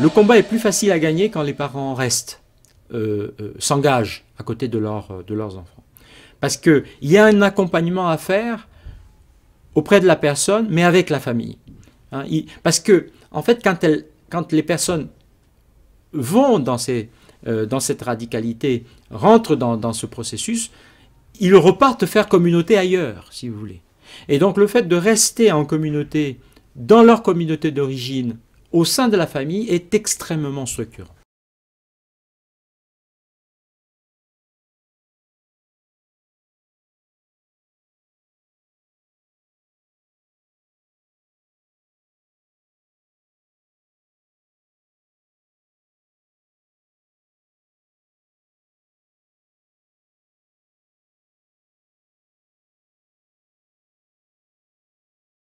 Le combat est plus facile à gagner quand les parents restent, euh, euh, s'engagent à côté de, euh, leurs enfants. Parce qu'il y a un accompagnement à faire auprès de la personne, mais avec la famille. Hein, parce que, en fait, quand, les personnes vont dans, cette radicalité, rentrent dans ce processus, ils repartent faire communauté ailleurs, si vous voulez. Et donc le fait de rester en communauté, dans leur communauté d'origine, au sein de la famille est extrêmement structurant.